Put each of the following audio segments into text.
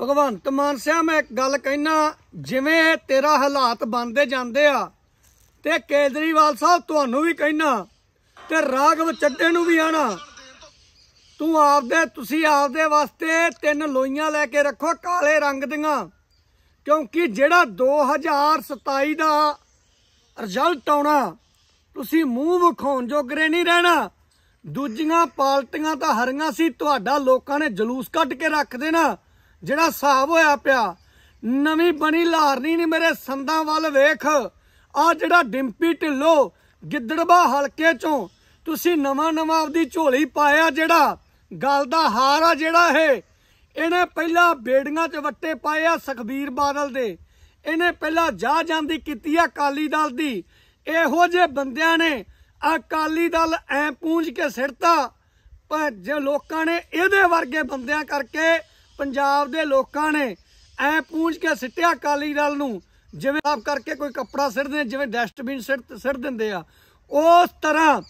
ਭਗਵੰਤ ਮਾਨ ਸਿਆ ਮੈਂ ਇੱਕ ਗੱਲ ਕਹਿਣਾ ਜਿਵੇਂ ਤੇਰਾ ਹਾਲਾਤ ਬਣਦੇ ਜਾਂਦੇ ਆ ਤੇ ਕੇਦਰੀਵਾਲ ਸਾਹਿਬ ਤੁਹਾਨੂੰ ਵੀ ਕਹਿਣਾ ਤੇ ਰਾਗਵ ਚੱਡੇ ਨੂੰ ਵੀ ਆਣਾ ਤੂੰ ਆਪਦੇ ਤੁਸੀਂ ਆਪਦੇ ਵਾਸਤੇ ਤਿੰਨ ਲੋਈਆਂ ਲੈ ਕੇ ਰੱਖੋ ਕਾਲੇ ਰੰਗ ਦੀਆਂ ਕਿਉਂਕਿ ਜਿਹੜਾ 2027 ਦਾ ਰਿਜ਼ਲਟ ਆਉਣਾ ਤੁਸੀਂ ਮੂੰਹ ਵਿਖਾਉਣ ਜੋਗਰੇ ਨਹੀਂ ਰਹਿਣਾ ਦੂਜੀਆਂ ਪਾਲਟੀਆਂ ਤਾਂ ਹਰੀਆਂ ਸੀ ਤੁਹਾਡਾ ਲੋਕਾਂ ਨੇ ਜਲੂਸ ਕੱਢ ਕੇ ਰੱਖ ਦੇਣਾ ਜਿਹੜਾ ਸਾਹਬ ਹੋਇਆ ਪਿਆ ਨਵੀਂ ਬਣੀ ਲਾਰਨੀ ਨਹੀਂ ਮੇਰੇ ਸੰਦਾਂ ਵੱਲ ਵੇਖ ਆ ਜਿਹੜਾ ਡਿੰਪੀ ਢਿੱਲੋ ਗਿੱਦੜਬਾ ਹਲਕੇ ਚੋਂ ਤੁਸੀਂ ਨਵਾਂ ਨਵਾਂ ਆਪਦੀ ਝੋਲੀ ਪਾਇਆ ਜਿਹੜਾ ਗੱਲ ਦਾ ਹਾਰ ਆ ਜਿਹੜਾ ਇਹ ਇਹਨੇ ਪਹਿਲਾਂ ਬੇੜੀਆਂ 'ਚ ਵੱਟੇ ਪਾਏ ਆ ਸੁਖਬੀਰ ਬਾਦਲ ਦੇ ਇਹਨੇ ਪਹਿਲਾਂ ਜਾ ਜਾਂਦੀ ਕੀਤੀ ਆ ਕਾਲੀ ਦਲ ਦੀ ਇਹੋ ਜੇ ਬੰਦਿਆਂ ਨੇ ਅਕਾਲੀ ਦਲ ਐ ਪੂੰਝ ਕੇ ਸਿਰਤਾ ਪਰ ਜੇ ਲੋਕਾਂ ਨੇ ਇਹਦੇ ਵਰਗੇ ਬੰਦਿਆਂ ਕਰਕੇ ਪੰਜਾਬ ਦੇ ਲੋਕਾਂ ਨੇ ਐ ਪੂੰਝ ਕੇ ਸਿੱਟਿਆ ਕਾਲੀ ਦਲ ਨੂੰ ਜਿਵੇਂ ਆਪ ਕਰਕੇ ਕੋਈ ਕੱਪੜਾ ਸਿੱਟਦੇ ਜਿਵੇਂ ਡਸਟਬਿਨ ਸਿੱਟ ਸਿੱਟ ਦਿੰਦੇ ਆ ਉਸ ਤਰ੍ਹਾਂ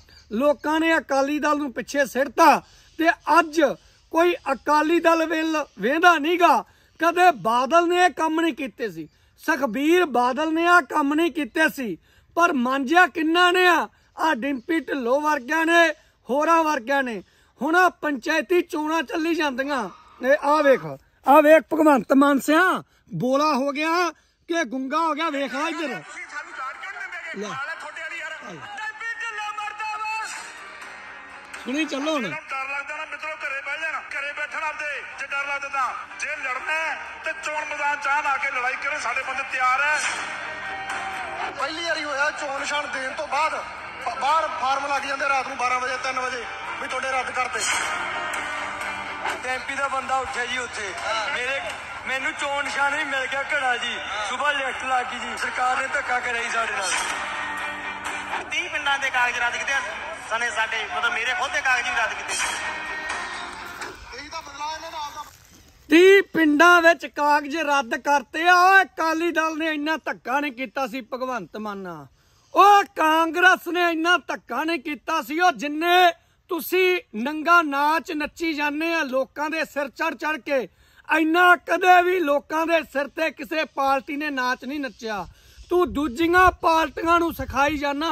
ਲੋਕਾਂ ਨੇ ਅਕਾਲੀ ਦਲ ਨੂੰ ਪਿੱਛੇ ਸਿੱਟਤਾ ਤੇ ਅੱਜ ਕੋਈ ਅਕਾਲੀ ਦਲ ਵੇਲ ਵੇਂਦਾ ਨਹੀਂਗਾ ਕਦੇ ਬਾਦਲ ਨੇ ਇਹ ਕੰਮ ਨਹੀਂ ਕੀਤੇ ਸੀ ਸਖਬੀਰ ਬਾਦਲ ਨੇ ਆ ਕੰਮ ਨਹੀਂ ਕੀਤੇ ਸੀ ਪਰ ਮੰਝਿਆ ਕਿੰਨਾ ਨੇ ਆ ਆ ਡਿੰਪੀ ਢਿੱਲੋ ਵਰਗਿਆਂ ਨੇ ਹੋਰਾਂ ਵਰਗਿਆਂ ਨੇ ਹੁਣ ਆ ਪੰਚਾਇਤੀ ਚੋਣਾਂ ਚੱਲੀ ਜਾਂਦੀਆਂ ਨੇ ਆ ਵੇਖ ਆ ਵੇਖ ਭਗਵੰਤ ਮਾਨ ਸਿਆ ਬੋਲਾ ਹੋ ਗਿਆ ਕਿ ਗੁੰਗਾ ਹੋ ਗਿਆ ਵੇਖ ਆ ਇੱਧਰ ਤੁਸੀਂ ਸਾਨੂੰ ਜਾਣ ਕਿਉਂ ਦਿੰਦੇ ਜੇ ਥੋੜੇ ਵਾਲੀ ਯਾਰ ਮਰਦਾ ਸੁਣੀ ਚੱਲੋ ਹੁਣ ਡਰ ਲੱਗਦਾ ਨਾ ਮਿੱਤਰੋ ਘਰੇ ਬਹਿ ਜਾਣਾ ਘਰੇ ਬੈਠਣ ਆਪਦੇ ਜੇ ਜੇ ਲੜਨਾ ਤੇ ਕੇ ਲੜਾਈ ਕਰੇ ਸਾਡੇ ਬੰਦੇ ਤਿਆਰ ਪਹਿਲੀ ਵਾਰੀ ਹੋਇਆ ਚੋਣ ਨਿਸ਼ਾਨ ਦੇਣ ਤੋਂ ਬਾਅਦ ਬਾਹਰ ਫਾਰਮ ਲੱਗ ਜਾਂਦੇ ਰਾਤ ਨੂੰ 12 ਵਜੇ 3 ਵਜੇ ਵੀ ਤੁਹਾਡੇ ਰੱਦ ਕਰਤੇ ਟੈਂਪੀ ਦਾ ਬੰਦਾ ਉੱਠਿਆ ਜੀ ਉੱਥੇ ਮੇਰੇ ਮੈਨੂੰ ਚੋਣ ਨਿਸ਼ਾਨ ਵੀ ਮਿਲ ਗਿਆ ਘੜਾ ਜੀ ਸਵੇਰ ਲਿਫਟ ਲਾ ਕੇ ਜੀ ਸਰਕਾਰ ਨੇ ਧੱਕਾ ਕਰਿਆ ਜੀ ਸਾਡੇ ਨਾਲ 30 ਪਿੰਡਾਂ ਦੇ ਕਾਗਜ਼ ਰੱਦ ਕੀਤੇ ਸਨੇ ਸਾਡੇ ਮਤਲਬ ਮੇਰੇ ਖੁਦ ਦੇ ਕਾਗਜ਼ ਵੀ ਰੱਦ ਕੀਤੇ ਇਹ ਤਾਂ ਬਦਲਾ ਇਹਨਾਂ ਦਾ ਆਪਦਾ 30 ਪਿੰਡਾਂ ਵਿੱਚ ਕਾਗਜ਼ ਰੱਦ ਕਰਤੇ ਆ ਅਕਾਲੀ ਦਲ ਨੇ ਇੰਨਾ ਧੱਕਾ ਨਹੀਂ ਕੀਤਾ ਸੀ ਭਗਵੰਤ ਮਾਨਾ ਨਾਲ ਉਹ ਕਾਂਗਰਸ ਨੇ ਇੰਨਾ ਧੱਕਾ ਨਹੀਂ ਕੀਤਾ ਸੀ ਉਹ ਜਿੰਨੇ ਤੁਸੀਂ ਨੰਗਾ ਨਾਚ ਨੱਚੀ ਜਾਂਦੇ ਆ ਲੋਕਾਂ ਦੇ ਸਿਰ ਚੜ ਚੜ ਕੇ ਐਨਾ ਕਦੇ ਵੀ ਲੋਕਾਂ ਦੇ ਸਿਰ ਤੇ ਕਿਸੇ ਪਾਰਟੀ ਨੇ ਨਾਚ ਨਹੀਂ ਨੱਚਿਆ ਤੂੰ ਦੂਜੀਆਂ ਪਾਰਟੀਆਂ ਨੂੰ ਸਿਖਾਈ ਜਾਣਾ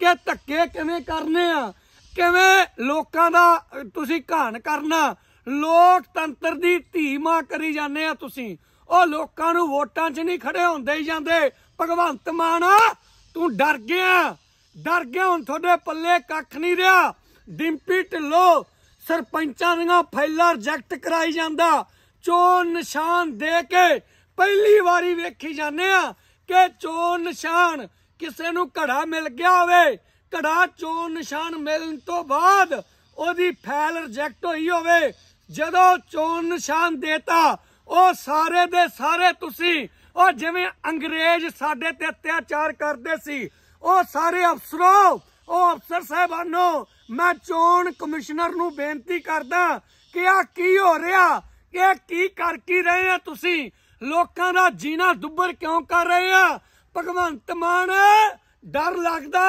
ਕਿ ਧੱਕੇ ਕਿਵੇਂ ਕਰਨੇ ਆ ਕਿਵੇਂ ਲੋਕਾਂ ਦਾ ਤੁਸੀਂ ਘਾਣ ਕਰਨਾ ਲੋਕਤੰਤਰ ਦੀ ਧੀਮਾ ਕਰੀ ਜਾਂਦੇ ਆ ਤੁਸੀਂ ਉਹ ਲੋਕਾਂ ਨੂੰ ਵੋਟਾਂ 'ਚ ਨਹੀਂ ਖੜੇ ਹੁੰਦੇ ਹੀ ਜਾਂਦੇ ਭਗਵੰਤ ਮਾਨ ਤੂੰ ਡਰ ਗਿਆ ਡਰ ਗਿਆ ਹੁਣ ਤੁਹਾਡੇ ਪੱਲੇ ਕੱਖ ਨਹੀਂ ਰਿਹਾ ਡਿੰਪੀ ਢਿੱਲੋ ਸਰਪੰਚਾਂ ਦੀਆਂ ਫਾਈਲਾਂ ਰਿਜੈਕਟ ਕਰਾਈ ਜਾਂਦਾ ਚੋਣ ਨਿਸ਼ਾਨ ਦੇ ਕੇ ਪਹਿਲੀ ਵਾਰੀ ਵੇਖੀ ਜਾਂਦੇ ਆ ਕਿ ਚੋਣ ਨਿਸ਼ਾਨ ਕਿਸੇ ਨੂੰ ਘੜਾ ਮਿਲ ਗਿਆ ਹੋਵੇ ਘੜਾ ਚੋਣ ਨਿਸ਼ਾਨ ਮਿਲਣ ਤੋਂ ਬਾਅਦ ਉਹਦੀ ਫਾਈਲ ਰਿਜੈਕਟ ਹੋਈ ਹੋਵੇ ਜਦੋਂ ਚੋਣ ਨਿਸ਼ਾਨ ਦੇਤਾ ਉਹ ਸਾਰੇ ਦੇ ਸਾਰੇ ਤੁਸੀਂ ਉਹ ਜਿਵੇਂ ਅੰਗਰੇਜ਼ ਸਾਡੇ ਤੇ ਅਤਿਆਚਾਰ ਕਰਦੇ ਸੀ ਉਹ ਸਾਰੇ ਅਫਸਰੋ ਉਹ ਅਫਸਰ ਸਾਹਿਬਾਨੋ ਮੈਂ ਚੋਣ ਕਮਿਸ਼ਨਰ ਨੂੰ ਬੇਨਤੀ ਕਰਦਾ ਕਿ ਆ ਕੀ ਹੋ ਰਿਹਾ ਇਹ ਕੀ ਕਰ ਕੀ ਰਹੇ ਆ ਤੁਸੀਂ ਲੋਕਾਂ ਦਾ ਜੀਣਾ ਦੁੱਬਰ ਕਿਉਂ ਕਰ ਰਹੇ ਆ ਭਗਵੰਤ ਮਾਨ ਡਰ ਲੱਗਦਾ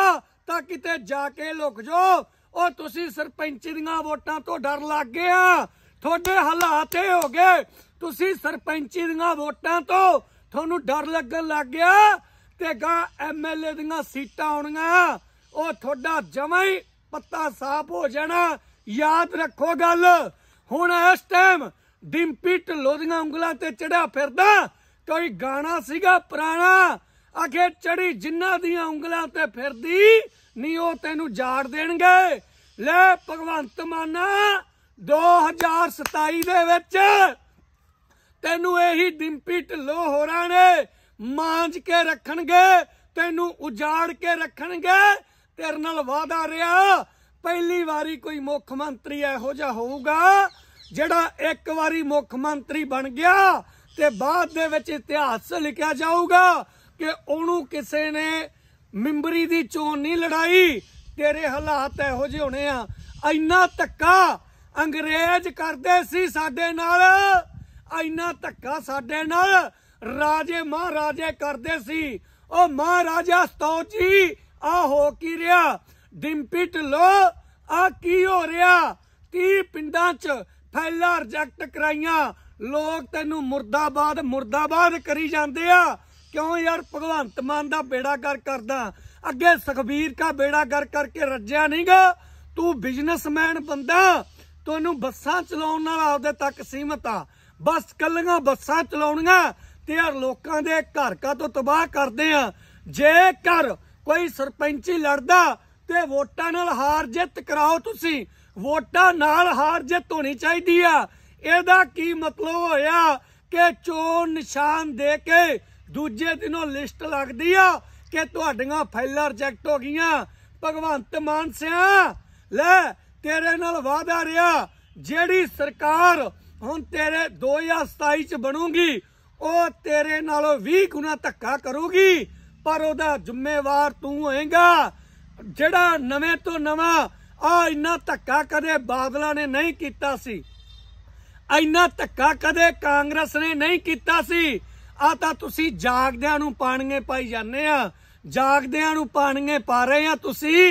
ਤਾਂ ਕਿਤੇ ਜਾ ਕੇ ਲੁਕ ਜਾਓ ਉਹ ਤੁਸੀਂ ਸਰਪੰਚ ਦੀਆਂ ਵੋਟਾਂ ਤੋਂ ਡਰ ਲੱਗ ਗਿਆ ਤੁਹਾਡੇ ਹਾਲਾਤ ਇਹ ਹੋ ਗਏ ਤੁਸੀਂ ਸਰਪੰਚ ਦੀਆਂ ਵੋਟਾਂ ਤੋਂ ਤੁਹਾਨੂੰ ਡਰ ਲੱਗਣ ਲੱਗ ਗਿਆ ਤੇ ਗਾ ਐਮਐਲਏ ਦੀਆਂ ਸੀਟਾਂ ਆਉਣੀਆਂ ਉਹ ਤੁਹਾਡਾ ਜਮਾਈ ਪੱਤਾ ਸਾਫ਼ ਹੋ ਜਾਣਾ ਯਾਦ ਰੱਖੋ ਗੱਲ ਹੁਣ ਇਸ ਟਾਈਮ ਡਿੰਪੀ ਢਲੋ ਦੀਆਂ ਉਂਗਲਾਂ ਤੇ ਚੜਿਆ ਫਿਰਦਾ ਕੋਈ ਗਾਣਾ ਸੀਗਾ ਪੁਰਾਣਾ ਅਖੇ ਚੜੀ ਜਿੰਨਾ ਦੀਆਂ ਉਂਗਲਾਂ ਤੇ ਫਿਰਦੀ ਨਹੀਂ ਉਹ ਤੈਨੂੰ ਜਾੜ ਦੇਣਗੇ ਲੈ ਭਗਵੰਤ ਮਾਨਾ 2027 ਦੇ ਵਿੱਚ ਤੈਨੂੰ ਇਹੀ ਡਿੰਪੀ ਢਲੋ ਹੋਰਾਂ ਨੇ ਮਾਂਜ ਕੇ ਰੱਖਣਗੇ ਤੈਨੂੰ ਉਜਾੜ ਕੇ ਰੱਖਣਗੇ ਤੇਰੇ ਨਾਲ ਵਾਦਾ ਰਿਹਾ ਪਹਿਲੀ ਵਾਰੀ ਕੋਈ ਮੁੱਖ ਮੰਤਰੀ ਇਹੋ ਜਿਹਾ ਹੋਊਗਾ ਜਿਹੜਾ ਇੱਕ ਵਾਰੀ ਮੁੱਖ ਮੰਤਰੀ ਬਣ ਗਿਆ ਤੇ ਬਾਅਦ ਦੇ ਵਿੱਚ ਇਤਿਹਾਸ ਲਿਖਿਆ ਜਾਊਗਾ ਕਿ ਉਹਨੂੰ ਕਿਸੇ ਨੇ ਮਿੰਬਰੀ ਦੀ ਚੋਣ ਨਹੀਂ ਲੜਾਈ ਤੇਰੇ ਹਾਲਾਤ ਇਹੋ ਜਿਹੇ ਹੋਣੇ ਆ ਇੰਨਾ ਧੱਕਾ ਅੰਗਰੇਜ਼ ਕਰਦੇ ਸੀ ਸਾਡੇ ਨਾਲ ਇੰਨਾ ਧੱਕਾ ਸਾਡੇ ਨਾਲ ਰਾਜੇ ਮਹਾਰਾਜੇ ਕਰਦੇ ਸੀ ਉਹ ਮਹਾਰਾਜਾ ਸਤੌਜੀ ਆ ਹੋ ਕੀ ਰਿਹਾ ਡਿੰਪਿਟ ਲੋ ਆ ਕੀ ਹੋ ਰਿਹਾ ਕੀ ਪਿੰਡਾਂ 'ਚ ਫੈਲਾ ਰਿਜੈਕਟ ਕਰਾਈਆਂ ਲੋਕ ਤੈਨੂੰ ਮੁਰਦਾਬਾਦ ਮੁਰਦਾਬਾਦ ਕਰੀ ਜਾਂਦੇ ਆ ਕਿਉਂ ਯਾਰ ਭਗਵੰਤ ਮਾਨ ਦਾ ਬੇੜਾ ਕਰ ਕਰਦਾ ਅੱਗੇ ਸੁਖਬੀਰ ਦਾ ਬੇੜਾ ਕਰ ਕਰਕੇ ਰੱਜਿਆ ਨਹੀਂਗਾ ਤੂੰ ਬਿਜ਼ਨਸਮੈਨ ਬੰਦਾ ਤੈਨੂੰ ਬੱਸਾਂ ਚਲਾਉਣ ਨਾਲ ਆਪਦੇ ਤੱਕ ਸੀਮਤ ਆ ਬਸ ਕੱਲੀਆਂ ਬੱਸਾਂ ਚਲਾਉਣੀਆਂ ਤੇ ਯਾਰ ਲੋਕਾਂ ਦੇ ਘਰ ਕਾ ਤੋਂ ਤਬਾਹ ਕਰਦੇ ਆ ਜੇ ਕਰ ਕੋਈ ਸਰਪੰਚੀ ਲੜਦਾ ਤੇ ਵੋਟਾਂ ਨਾਲ ਹਾਰ ਜਿੱਤ ਕਰਾਓ ਤੁਸੀਂ ਵੋਟਾਂ ਨਾਲ ਹਾਰ ਜਿੱਤ ਹੋਣੀ ਚਾਹੀਦੀ ਆ ਇਹਦਾ ਕੀ ਮਤਲਬ ਹੋਇਆ ਕਿ ਚੋਣ ਨਿਸ਼ਾਨ ਦੇ ਕੇ ਦੂਜੇ ਦਿਨੋਂ ਲਿਸਟ ਲੱਗਦੀ ਆ ਕਿ ਤੁਹਾਡੀਆਂ ਫਾਈਲਾਂ ਰਿਜੈਕਟ ਹੋ ਗਈਆਂ ਭਗਵੰਤ ਮਾਨ ਸਿਆ ਲੈ ਤੇਰੇ ਨਾਲ ਵਾਅਦਾ ਰਿਹਾ ਜਿਹੜੀ ਸਰਕਾਰ ਹੁਣ ਤੇਰੇ 2027 ਚ ਬਣੂਗੀ ਉਹ ਤੇਰੇ ਨਾਲ 20 ਗੁਣਾ ਧੱਕਾ ਕਰੂਗੀ ਪਰ ਉਹਦਾ ਜ਼ਿੰਮੇਵਾਰ ਤੂੰ ਹੋਏਗਾ ਜਿਹੜਾ ਨਵੇਂ ਤੋਂ ਨਵਾਂ ਆ ਇੰਨਾ ਧੱਕਾ ਕਦੇ ਬਾਦਲਾਂ ਨੇ ਨਹੀਂ ਕੀਤਾ ਸੀ ਇੰਨਾ ਧੱਕਾ ਕਦੇ ਕਾਂਗਰਸ ਨੇ ਨਹੀਂ ਕੀਤਾ ਸੀ ਆ ਤਾਂ ਤੁਸੀਂ ਜਾਗਦਿਆਂ ਨੂੰ ਪਾਣੀਏ ਪਾਈ ਜਾਂਦੇ ਆ ਜਾਗਦਿਆਂ ਨੂੰ ਪਾਣੀਏ ਪਾ ਰਹੇ ਆ ਤੁਸੀਂ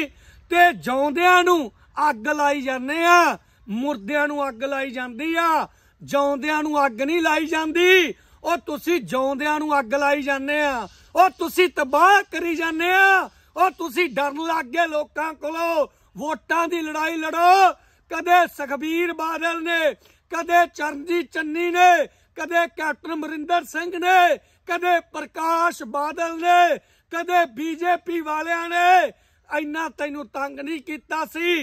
ਤੇ ਜਾਉਂਦਿਆਂ ਨੂੰ ਅੱਗ ਲਾਈ ਜਾਂਦੇ ਆ ਮੁਰਦਿਆਂ ਨੂੰ ਅੱਗ ਲਾਈ ਜਾਂਦੀ ਆ ਜਾਉਂਦਿਆਂ ਨੂੰ ਅੱਗ ਨਹੀਂ ਲਾਈ ਜਾਂਦੀ ਉਹ ਤੁਸੀਂ ਜਿਉਂਦਿਆਂ ਨੂੰ ਅੱਗ ਲਾਈ ਜਾਂਦੇ ਆ ਉਹ ਤੁਸੀਂ ਤਬਾਹ ਕਰੀ ਜਾਂਦੇ ਆ ਉਹ ਤੁਸੀਂ ਡਰਨ ਲੱਗ ਗਏ ਲੋਕਾਂ ਕੋਲੋਂ ਵੋਟਾਂ ਦੀ ਲੜਾਈ ਲੜੋ ਕਦੇ ਸੁਖਬੀਰ ਬਾਦਲ ਨੇ ਕਦੇ ਚਰਨਜੀਤ ਚੰਨੀ ਨੇ ਕਦੇ ਕੈਪਟਨ ਮਰਿੰਦਰ ਸਿੰਘ ਨੇ ਕਦੇ ਪ੍ਰਕਾਸ਼ ਬਾਦਲ ਨੇ ਕਦੇ ਬੀਜੇਪੀ ਵਾਲਿਆਂ ਨੇ ਇੰਨਾ ਤੈਨੂੰ ਤੰਗ ਨਹੀਂ ਕੀਤਾ ਸੀ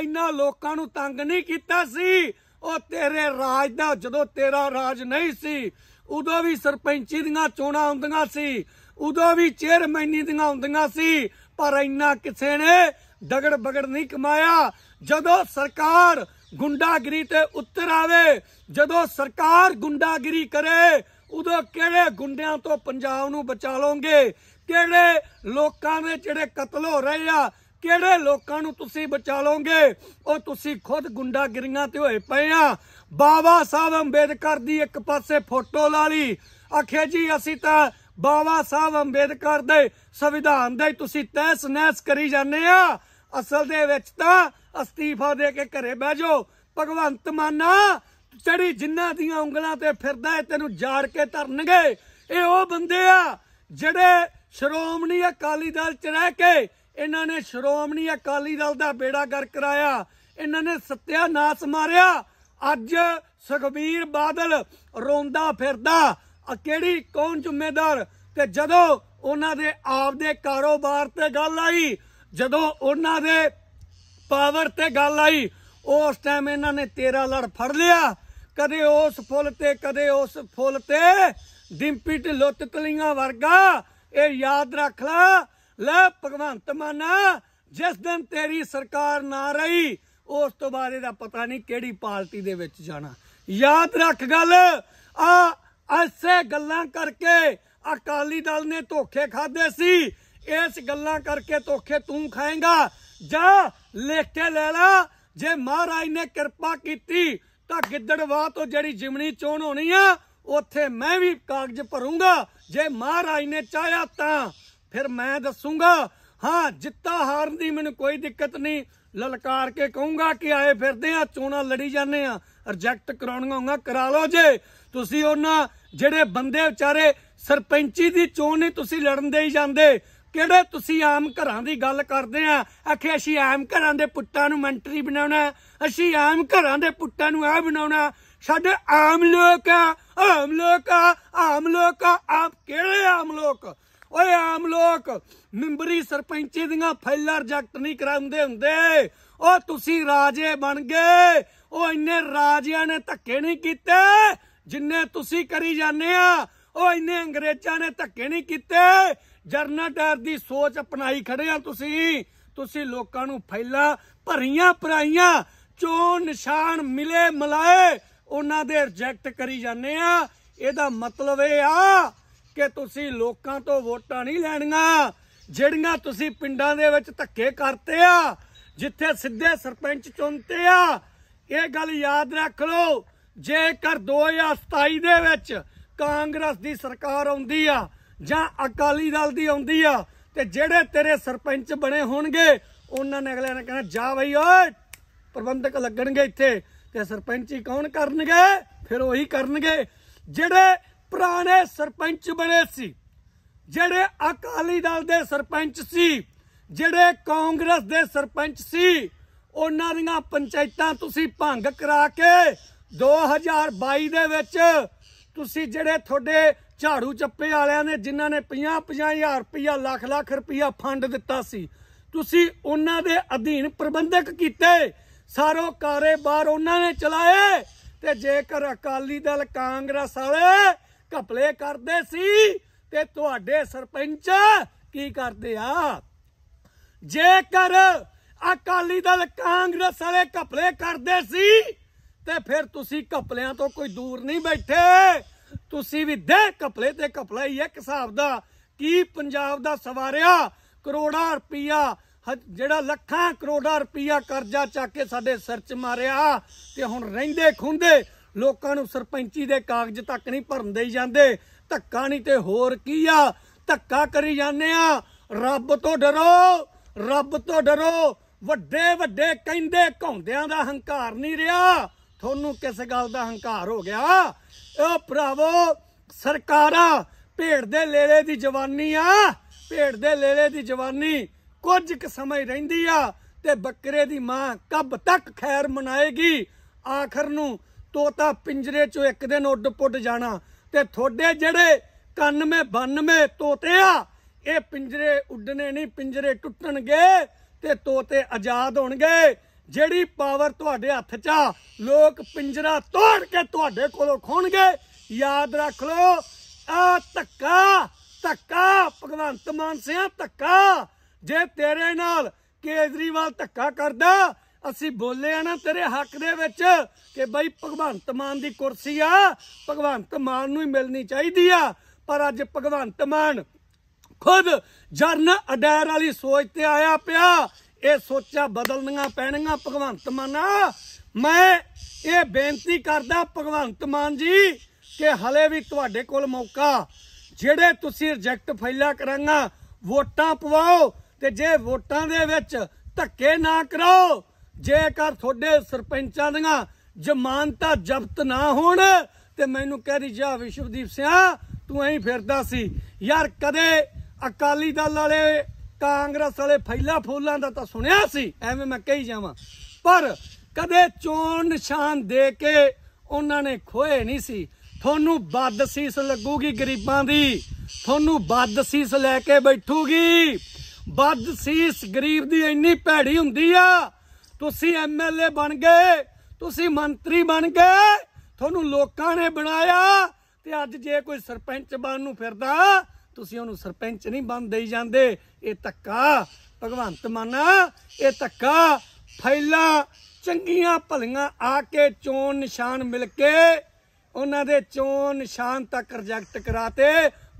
ਇੰਨਾ ਲੋਕਾਂ ਨੂੰ ਤੰਗ ਨਹੀਂ ਕੀਤਾ ਸੀ ਉਹ ਤੇਰੇ ਰਾਜ ਦਾ ਜਦੋਂ ਤੇਰਾ ਰਾਜ ਨਹੀਂ ਸੀ ਉਦੋਂ ਵੀ ਸਰਪੰਚੀ ਦੀਆਂ ਚੋਣਾਂ ਹੁੰਦੀਆਂ ਸੀ ਉਦੋਂ ਵੀ ਚੇਅਰਮੈਨੀ ਦੀਆਂ ਹੁੰਦੀਆਂ ਸੀ ਪਰ ਇੰਨਾ ਕਿਸੇ ਨੇ ਡਗੜ ਬਗੜ ਨਹੀਂ ਕਮਾਇਆ ਜਦੋਂ ਸਰਕਾਰ ਗੁੰਡਾਗਰੀ ਤੇ ਉੱਤਰ ਆਵੇ ਜਦੋਂ ਸਰਕਾਰ ਗੁੰਡਾਗਰੀ ਕਰੇ ਉਦੋਂ ਕਿਹੜੇ ਗੁੰਡਿਆਂ ਤੋਂ ਪੰਜਾਬ ਨੂੰ ਬਚਾ ਲੋਗੇ ਕਿਹੜੇ ਲੋਕਾਂ ਦੇ ਜਿਹੜੇ ਕਤਲ ਹੋ ਰਹੇ ਆ ਕਿਹੜੇ ਲੋਕਾਂ ਨੂੰ ਤੁਸੀਂ ਬਚਾ ਲੋਗੇ ਉਹ ਤੁਸੀਂ ਖੁਦ ਗੁੰਡਾਗਰੀਆਂ ਤੇ ਹੋਏ ਪਏ ਆ ਬਾਬਾ ਸਾਹਿਬ ਅੰਬੇਦਕਰ ਦੀ ਇੱਕ ਪਾਸੇ ਫੋਟੋ ਲਾ ਲਈ ਆਖੇ ਜੀ ਅਸੀਂ ਤਾਂ ਬਾਬਾ ਸਾਹਿਬ ਅੰਬੇਦਕਰ ਦੇ ਸੰਵਿਧਾਨ ਦੇ ਤੁਸੀਂ ਤੈਸ ਨੈਸ ਕਰੀ ਜਾਂਦੇ ਆ ਅਸਲ ਦੇ ਵਿੱਚ ਤਾਂ ਅਸਤੀਫਾ ਦੇ ਕੇ ਘਰੇ ਬਹਿ ਜਾਓ ਭਗਵੰਤ ਮਾਨਾ ਜਿਹੜੀ ਜਿੰਨਾਂ ਦੀਆਂ ਉਂਗਲਾਂ ਤੇ ਫਿਰਦਾ ਹੈ ਤੈਨੂੰ ਜਾੜ ਕੇ ਧਰਨਗੇ ਇਹ ਉਹ ਬੰਦੇ ਆ ਜਿਹੜੇ ਸ਼੍ਰੋਮਣੀ ਅਕਾਲੀ ਦਲ ਚ ਰਹਿ ਕੇ ਇਹਨਾਂ ਨੇ ਸ਼੍ਰੋਮਣੀ ਅਕਾਲੀ ਦਲ ਦਾ ਬੇੜਾ ਗਰ ਕਰਾਇਆ ਇਹਨਾਂ ਨੇ ਸਤਿਆਨਾਸ ਮਾਰਿਆ ਅੱਜ ਸੁਖਬੀਰ ਬਾਦਲ ਰੋਂਦਾ ਫਿਰਦਾ ਕਿਹੜੀ ਕੌਣ ਜ਼ਿੰਮੇਦਾਰ ਤੇ ਜਦੋਂ ਉਹਨਾਂ ਦੇ ਆਪ ਦੇ ਕਾਰੋਬਾਰ ਤੇ ਗੱਲ ਆਈ ਜਦੋਂ ਉਹਨਾਂ ਦੇ ਪਾਵਰ ਤੇ ਗੱਲ ਆਈ ਉਸ ਟਾਈਮ ਇਹਨਾਂ ਨੇ 13 ਲੜ ਫੜ ਲਿਆ ਕਦੇ ਉਸ ਫੁੱਲ ਤੇ ਕਦੇ ਉਸ ਫੁੱਲ ਤੇ ਤੇ ਢਿੱਲੋਂ ਕਲੀਆਂ ਵਰਗਾ ਇਹ ਯਾਦ ਰੱਖ ਲੈ ਲੈ ਭਗਵੰਤ ਮਾਨਾ ਜਿਸ ਦਿਨ ਤੇਰੀ ਸਰਕਾਰ ਨਾ ਰਹੀ ਉਸ ਤੋਂ ਬਾਅਦ ਇਹਦਾ ਪਤਾ ਨਹੀਂ ਕਿਹੜੀ ਪਾਰਟੀ ਦੇ ਵਿੱਚ ਜਾਣਾ ਯਾਦ ਰੱਖ ਗੱਲ ਆ ਐਸੇ ਗੱਲਾਂ ਕਰਕੇ ਅਕਾਲੀ ਦਲ ਨੇ ਧੋਖੇ ਖਾਦੇ ਸੀ ਇਸ ਗੱਲਾਂ ਕਰਕੇ ਧੋਖੇ ਤੂੰ ਖਾਏਗਾ ਜਾ ਲਿਖ ਕੇ ਲੈ ਲੈ ਜੇ ਮਹਾਰਾਜ ਨੇ ਕਿਰਪਾ ਕੀਤੀ ਤਾਂ ਗਿੱਦੜਵਾ ਤੋਂ ਜਿਹੜੀ ਜਿਮਣੀ ਚੋਣ ਹੋਣੀ ਆ ਉੱਥੇ ਮੈਂ ਵੀ ਕਾਗਜ਼ ਭਰੂੰਗਾ ਜੇ ਮਹਾਰਾਜ ਨੇ ਚਾਹਿਆ ਤਾਂ ਫਿਰ ਮੈਂ ਦੱਸੂੰਗਾ ਹਾਂ ਜਿੱਤਾ ਹਾਰਨ ਦੀ ਮੈਨੂੰ ਕੋਈ ਦਿੱਕਤ ਨਹੀਂ ਲਲਕਾਰ ਕੇ ਕਹੂੰਗਾ ਕਿ ਆਏ ਫਿਰਦੇ ਆ ਚੋਣਾ ਲੜੀ ਜਾਂਦੇ ਆ ਰਿਜੈਕਟ ਕਰਾਉਣੀਆਂ ਹੋਗਾ ਕਰਾ ਲਓ ਜੇ ਤੁਸੀਂ ਉਹਨਾਂ ਜਿਹੜੇ ਬੰਦੇ ਵਿਚਾਰੇ ਸਰਪੰਚੀ ਦੀ ਚੋਣ ਨਹੀਂ ਤੁਸੀਂ ਲੜਨ ਦੇ ਹੀ ਜਾਂਦੇ ਕਿਹੜੇ ਤੁਸੀਂ ਆਮ ਘਰਾਂ ਦੀ ਗੱਲ ਕਰਦੇ ਆ ਆਖੇ ਅਸੀਂ ਆਮ ਘਰਾਂ ਦੇ ਪੁੱਤਾਂ ਨੂੰ ਮੰਤਰੀ ਬਣਾਉਣਾ ਅਸੀਂ ਆਮ ਘਰਾਂ ਦੇ ਪੁੱਤਾਂ ਨੂੰ ਆ ਬਣਾਉਣਾ ਸਾਡੇ ਆਮ ਲੋਕ ਆਮ ਲੋਕ ਆਮ ਲੋਕ ਆਪ ਕਿਹੜੇ ਆਮ ਲੋਕ ਓਏ ਆਮ ਲੋਕ ਮਿੰਬਰੀ ਸਰਪੰਚੀ ਦੀਆਂ ਫਾਈਲਾਂ ਰਿਜੈਕਟ ਨਹੀਂ ਕਰਾਉਂਦੇ ਹੁੰਦੇ ਉਹ ਤੁਸੀਂ ਰਾਜੇ ਬਣ ਗਏ ਉਹ ਇੰਨੇ ਰਾਜਿਆਂ ਨੇ ਧੱਕੇ ਨਹੀਂ ਕੀਤੇ ਜਿੰਨੇ ਤੁਸੀਂ ਕਰੀ ਜਾਂਦੇ ਆ ਉਹ ਇੰਨੇ ਅੰਗਰੇਜ਼ਾਂ ਨੇ ਧੱਕੇ ਨਹੀਂ ਕੀਤੇ ਜਰਨਾਟਰ ਦੀ ਸੋਚ ਅਪਣਾਈ ਖੜੇ ਆ ਤੁਸੀਂ ਤੁਸੀਂ ਲੋਕਾਂ ਨੂੰ ਫੈਲਾ ਭਰੀਆਂ ਪਰਾਈਆਂ ਚੋਂ ਨਿਸ਼ਾਨ ਮਿਲੇ ਮਲਾਏ ਉਹਨਾਂ ਦੇ ਰਿਜੈਕਟ ਕਰੀ ਜਾਂਦੇ ਆ ਇਹਦਾ ਮਤਲਬ ਇਹ ਆ ਕਿ ਤੁਸੀਂ ਲੋਕਾਂ ਤੋਂ ਵੋਟਾਂ ਨਹੀਂ ਲੈਣੀਆਂ ਜਿਹੜੀਆਂ ਤੁਸੀਂ ਪਿੰਡਾਂ ਦੇ ਵਿੱਚ ਧੱਕੇ ਕਰਤੇ ਆ ਜਿੱਥੇ ਸਿੱਧੇ ਸਰਪੰਚ ਚੁਣਤੇ ਆ ਇਹ ਗੱਲ ਯਾਦ ਰੱਖ ਲਓ ਜੇਕਰ 2027 ਦੇ ਵਿੱਚ ਕਾਂਗਰਸ ਦੀ ਸਰਕਾਰ ਆਉਂਦੀ ਆ ਜਾਂ ਅਕਾਲੀ ਦਲ ਦੀ ਆਉਂਦੀ ਆ ਤੇ ਜਿਹੜੇ ਤੇਰੇ ਸਰਪੰਚ ਬਣੇ ਹੋਣਗੇ ਉਹਨਾਂ ਨੇ ਅਗਲੇ ਨੇ ਕਹਿੰਦਾ ਜਾ ਬਈ ਓਏ ਪ੍ਰਬੰਧਕ ਲੱਗਣਗੇ ਇੱਥੇ ਤੇ ਸਰਪੰਚੀ ਕੌਣ ਕਰਨਗੇ ਫਿਰ ਉਹੀ ਕਰਨਗੇ ਜਿਹੜੇ ਪੁਰਾਣੇ ਸਰਪੰਚ ਬਣੇ ਸੀ ਜਿਹੜੇ ਅਕਾਲੀ ਦਲ ਦੇ ਸਰਪੰਚ ਸੀ ਜਿਹੜੇ ਕਾਂਗਰਸ ਦੇ ਸਰਪੰਚ ਸੀ ਉਹਨਾਂ ਦੀਆਂ ਪੰਚਾਇਤਾਂ ਤੁਸੀਂ ਭੰਗ ਕਰਾ ਕੇ 2022 ਦੇ ਵਿੱਚ ਤੁਸੀਂ ਜਿਹੜੇ ਤੁਹਾਡੇ ਝਾੜੂ ਚੱਪੇ ਵਾਲਿਆਂ ਨੇ ਜਿਨ੍ਹਾਂ ਨੇ 50 50000 ਰੁਪਇਆ ਲੱਖ ਲੱਖ ਰੁਪਇਆ ਫੰਡ ਦਿੱਤਾ ਸੀ ਤੁਸੀਂ ਉਹਨਾਂ ਦੇ ਅਧੀਨ ਪ੍ਰਬੰਧਕ ਕੀਤੇ ਸਾਰੋ ਕਾਰੋਬਾਰ ਉਹਨਾਂ ਨੇ ਚਲਾਏ ਤੇ ਜੇਕਰ ਅਕਾਲੀ ਦਲ ਕਾਂਗਰਸ ਵਾਲੇ ਘਪਲੇ ਕਰਦੇ ਸੀ ਤੇ ਤੁਹਾਡੇ ਸਰਪੰਚ ਕੀ ਕਰਦੇ ਆ ਜੇਕਰ ਅਕਾਲੀ ਦਲ ਕਾਂਗਰਸ ਵਾਲੇ ਘਪਲੇ ਕਰਦੇ ਸੀ ਤੇ ਫਿਰ ਤੁਸੀਂ ਘਪਲਿਆਂ ਤੋਂ ਕੋਈ ਦੂਰ ਨਹੀਂ ਬੈਠੇ ਤੁਸੀਂ ਵੀ ਦੇ ਘਪਲੇ ਤੇ ਘਪਲਾ ਹੀ ਇੱਕ ਹਿਸਾਬ ਦਾ ਕੀ ਪੰਜਾਬ ਦਾ ਸਵਾਰਿਆ ਕਰੋੜਾਂ ਰੁਪਈਆ ਜਿਹੜਾ ਲੱਖਾਂ ਕਰੋੜਾਂ ਰੁਪਈਆ ਕਰਜ਼ਾ ਚੱਕ ਕੇ ਸਾਡੇ ਸਿਰ 'ਚ ਮਾਰਿਆ ਤੇ ਹੁਣ ਰਹਿੰਦੇ ਖੁੰਦੇ ਲੋਕਾਂ ਨੂੰ ਸਰਪੰਚੀ ਦੇ ਕਾਗਜ਼ ਤੱਕ ਨਹੀਂ ਭਰਨ ਦੇਈ ਜਾਂਦੇ ਧੱਕਾ ਨਹੀਂ ਤੇ ਹੋਰ ਕੀ ਆ ਧੱਕਾ ਕਰੀ ਜਾਂਦੇ ਆ ਰੱਬ ਤੋਂ ਡਰੋ ਰੱਬ ਤੋਂ ਡਰੋ ਵੱਡੇ ਵੱਡੇ ਕਹਿੰਦੇ ਘੌਂਦਿਆਂ ਦਾ ਹੰਕਾਰ ਨਹੀਂ ਰਿਹਾ ਤੁਹਾਨੂੰ ਕਿਸ ਗੱਲ ਦਾ ਹੰਕਾਰ ਹੋ ਗਿਆ ਓ ਭਰਾਵੋ ਸਰਕਾਰਾਂ ਭੇੜ ਦੇ ਲੇਲੇ ਦੀ ਜਵਾਨੀ ਆ ਭੇੜ ਦੇ ਲੇਲੇ ਦੀ ਜਵਾਨੀ ਕੁਝ ਕੁ ਸਮੇਂ ਰਹਿੰਦੀ ਆ ਤੇ ਬੱਕਰੇ ਦੀ ਮਾਂ ਕਬ ਤੱਕ ਖੈਰ ਮਨਾਏਗੀ ਆਖਰ ਨੂੰ ਤੋਤਾ ਪਿੰਜਰੇ ਚੋਂ ਇੱਕ ਦਿਨ ਉੱਡ ਪੁੱਟ ਜਾਣਾ ਤੇ ਤੁਹਾਡੇ ਜਿਹੜੇ 91 92 ਤੋਤੇ ਆ ਇਹ ਪਿੰਜਰੇ ਉੱਡਨੇ ਨਹੀਂ ਪਿੰਜਰੇ ਟੁੱਟਣਗੇ ਤੇ ਤੋਤੇ ਆਜ਼ਾਦ ਹੋਣਗੇ ਜਿਹੜੀ ਪਾਵਰ ਤੁਹਾਡੇ ਹੱਥ 'ਚ ਆ ਲੋਕ ਪਿੰਜਰਾ ਤੋੜ ਕੇ ਤੁਹਾਡੇ ਕੋਲੋਂ ਖੋਣਗੇ ਯਾਦ ਰੱਖ ਲਓ ਆ ਧੱਕਾ ਧੱਕਾ ਭਗਵੰਤ ਮਾਨ ਸਿਆ ਧੱਕਾ ਜੇ ਤੇਰੇ ਨਾਲ ਕੇਜਰੀਵਾਲ ਧੱਕਾ ਕਰਦਾ ਅਸੀਂ ਬੋਲੇ ਆ ਨਾ ਤੇਰੇ ਹੱਕ ਦੇ ਵਿੱਚ ਕਿ ਬਈ ਭਗਵੰਤ ਮਾਨ ਦੀ ਕੁਰਸੀ ਆ ਭਗਵੰਤ ਮਾਨ ਨੂੰ ਹੀ ਮਿਲਣੀ ਚਾਹੀਦੀ ਆ ਪਰ ਅੱਜ ਭਗਵੰਤ ਮਾਨ ਖੁਦ ਜਰਨ ਅਡੈਰ ਵਾਲੀ ਸੋਚ ਤੇ ਆਇਆ ਪਿਆ ਇਹ ਸੋਚਾਂ ਬਦਲਣੀਆਂ ਪੈਣੀਆਂ ਭਗਵੰਤ ਮਾਨਾ ਮੈਂ ਇਹ ਬੇਨਤੀ ਕਰਦਾ ਭਗਵੰਤ ਮਾਨ ਜੀ ਕਿ ਹਲੇ ਵੀ ਤੁਹਾਡੇ ਕੋਲ ਮੌਕਾ ਜਿਹੜੇ ਤੁਸੀਂ ਰਿਜੈਕਟ ਫੈਲਾ ਕਰਾਂਗਾ ਵੋਟਾਂ ਪਵਾਓ ਤੇ ਜੇ ਵੋਟਾਂ ਦੇ ਵਿੱਚ ਧੱਕੇ ਨਾ ਕਰੋ ਜੇਕਰ ਤੁਹਾਡੇ ਸਰਪੰਚਾਂ ਦੀਆਂ ਜ਼ਮਾਨਤਾਂ ਜ਼ਬਤ ਨਾ ਹੋਣ ਤੇ ਮੈਨੂੰ ਕਹਿ ਰਹੀ ਜਾ ਵਿਸ਼ਵਦੀਪ ਸਿੰਘ ਤੂੰ ਐਂ ਫਿਰਦਾ ਸੀ ਯਾਰ ਕਦੇ ਅਕਾਲੀ ਦਲ ਵਾਲੇ ਕਾਂਗਰਸ ਵਾਲੇ ਫੈਲਾ ਫੋਲਾਂ ਦਾ ਤਾਂ ਸੁਣਿਆ ਸੀ ਐਵੇਂ ਮੈਂ ਕਹੀ ਜਾਵਾਂ ਪਰ ਕਦੇ ਚੋਣ ਨਿਸ਼ਾਨ ਦੇ ਕੇ ਉਹਨਾਂ ਨੇ ਖੋਏ ਨਹੀਂ ਸੀ ਤੁਹਾਨੂੰ ਸੀਸ ਲੱਗੂਗੀ ਗਰੀਬਾਂ ਦੀ ਤੁਹਾਨੂੰ ਸੀਸ ਲੈ ਕੇ ਬੈਠੂਗੀ ਸੀਸ ਗਰੀਬ ਦੀ ਇੰਨੀ ਭੈੜੀ ਹੁੰਦੀ ਆ ਤੁਸੀਂ ਐਮਐਲਏ ਬਣ ਗਏ ਤੁਸੀਂ ਮੰਤਰੀ ਬਣ ਗਏ ਤੁਹਾਨੂੰ ਲੋਕਾਂ ਨੇ ਬਣਾਇਆ ਤੇ ਅੱਜ ਜੇ ਕੋਈ ਸਰਪੰਚ ਬਣ ਨੂੰ ਫਿਰਦਾ ਤੁਸੀਂ ਉਹਨੂੰ ਸਰਪੰਚ ਨਹੀਂ ਬਣ ਦੇਈ ਜਾਂਦੇ ਇਹ ਧੱਕਾ ਭਗਵੰਤ ਮਾਨ ਇਹ ਧੱਕਾ ਫੈਲਾ ਚੰਗੀਆਂ ਭਲੀਆਂ ਆ ਕੇ ਚੋਣ ਨਿਸ਼ਾਨ ਮਿਲ ਕੇ ਉਹਨਾਂ ਦੇ ਚੋਣ ਨਿਸ਼ਾਨ ਤੱਕ ਰਿਜੈਕਟ ਕਰਾਤੇ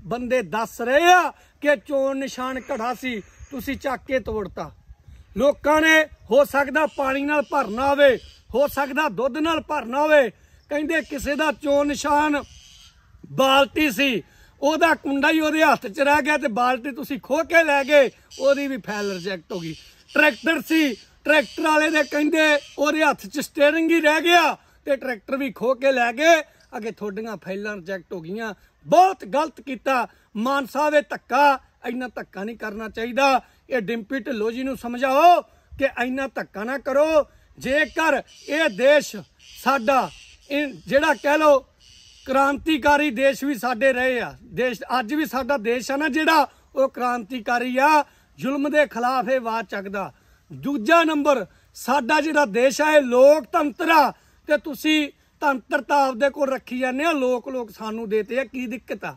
ਬੰਦੇ ਦੱਸ ਰਹੇ ਆ ਕਿ ਚੋਣ ਨਿਸ਼ਾਨ ਘੜਾ ਸੀ ਤੁਸੀਂ ਚੱਕ ਕੇ ਤੋੜਤਾ ਲੋਕਾਂ ਨੇ ਹੋ ਸਕਦਾ ਪਾਣੀ ਨਾਲ ਭਰਨਾ ਹੋਵੇ ਹੋ ਸਕਦਾ ਦੁੱਧ ਨਾਲ ਭਰਨਾ ਹੋਵੇ ਕਹਿੰਦੇ ਕਿਸੇ ਦਾ ਚੋਣ ਨਿਸ਼ਾਨ ਬਾਲਟੀ ਸੀ ਉਹਦਾ ਕੁੰਡਾ ਹੀ ਉਹਦੇ ਹੱਥ 'ਚ ਰਹਿ ਗਿਆ ਤੇ ਬਾਲਟੀ ਤੁਸੀਂ ਖੋ ਕੇ ਲੈ ਗਏ ਉਹਦੀ ਵੀ ਫੈਲ ਰਿਜੈਕਟ ਹੋ ਗਈ ਟਰੈਕਟਰ ਸੀ ਟਰੈਕਟਰ ਵਾਲੇ ਦੇ ਕਹਿੰਦੇ ਉਹਦੇ ਹੱਥ 'ਚ ਸਟੀਅਰਿੰਗ ਹੀ ਰਹਿ ਗਿਆ ਤੇ ਟਰੈਕਟਰ ਵੀ ਖੋ ਕੇ ਲੈ ਗਏ ਅਗੇ ਥੋੜੀਆਂ ਫਾਈਲਾਂ ਰਿਜੈਕਟ ਹੋ ਗਈਆਂ ਬਹੁਤ ਗਲਤ ਕੀਤਾ ਮਾਨਸਾ ਦੇ ਧੱਕਾ ਇੰਨਾ ਧੱਕਾ ਨਹੀਂ ਕਰਨਾ ਚਾਹੀਦਾ ਇਹ ਡਿੰਪੀ ਢਿੱਲੋ ਜੀ ਨੂੰ ਸਮਝਾਓ ਕਿ ਇੰਨਾ ਧੱਕਾ ਨਾ ਕਰੋ ਜੇਕਰ ਇਹ ਦੇਸ਼ ਸਾਡਾ ਜਿਹੜਾ ਕਹਿ ਲੋ ਕ੍ਰਾਂਤੀਕਾਰੀ ਦੇਸ਼ ਵੀ ਸਾਡੇ ਰਹੇ ਆ ਦੇਸ਼ ਅੱਜ ਵੀ ਸਾਡਾ ਦੇਸ਼ ਆ ਨਾ ਜਿਹੜਾ ਉਹ ਕ੍ਰਾਂਤੀਕਾਰੀ ਆ ਜ਼ੁਲਮ ਦੇ ਖਿਲਾਫ ਇਹ ਆਵਾਜ਼ ਚੱਕਦਾ ਦੂਜਾ ਨੰਬਰ ਸਾਡਾ ਜਿਹੜਾ ਦੇਸ਼ ਆ ਇਹ ਲੋਕਤੰਤਰ ਆ ਤੇ ਤੁਸੀਂ ਤੰਤਰਤਾ ਆਪਦੇ ਕੋਲ ਰੱਖੀ ਜਾਂਦੇ ਆ ਲੋਕ ਲੋਕ ਸਾਨੂੰ ਦੇਤੇ ਆ ਕੀ ਦਿੱਕਤ ਆ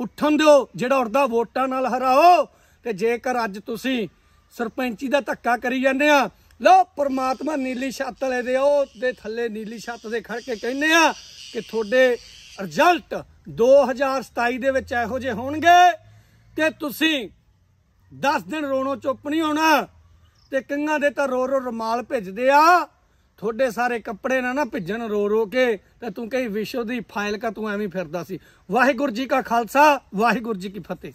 ਉੱਠਣ ਦਿਓ ਜਿਹੜਾ ਉੜਦਾ ਵੋਟਾਂ ਨਾਲ ਹਰਾਓ ਤੇ ਜੇਕਰ ਅੱਜ ਤੁਸੀਂ ਸਰਪੰਚੀ ਦਾ ਧੱਕਾ ਕਰੀ ਜਾਂਦੇ ਆ ਲੋ ਪ੍ਰਮਾਤਮਾ ਨੀਲੀ ਛੱਤ ਲੈ ਦੇ ਉਹ ਦੇ ਥੱਲੇ ਨੀਲੀ ਛੱਤ ਦੇ ਖੜ ਕੇ ਕਹਿੰਦੇ ਆ ਕਿ ਤੁਹਾਡੇ ਰਿਜ਼ਲਟ 2027 ਦੇ ਵਿੱਚ ਇਹੋ ਜੇ ਹੋਣਗੇ ਕਿ ਤੁਸੀਂ 10 ਦਿਨ ਰੋਣੋ ਚੁੱਪ ਨਹੀਂ ਹੋਣਾ ਤੇ ਕੰਗਾ ਦੇ ਤਾਂ ਰੋ ਰੋ ਰਮਾਲ ਭਿੱਜਦੇ ਆ ਤੁਹਾਡੇ ਸਾਰੇ ਕੱਪੜੇ ਨਾ ਨਾ ਭਿੱਜਣ ਰੋ ਰੋ ਕੇ ਤੇ ਤੂੰ ਕਹੀ ਵਿਸ਼ਵ ਦੀ ਫਾਈਲ ਕਾ ਤੂੰ ਐਵੇਂ ਫਿਰਦਾ ਸੀ ਵਾਹਿਗੁਰੂ ਜੀ ਕਾ ਖਾਲਸਾ ਵਾਹਿਗੁਰੂ ਜੀ ਕੀ ਫਤਿਹ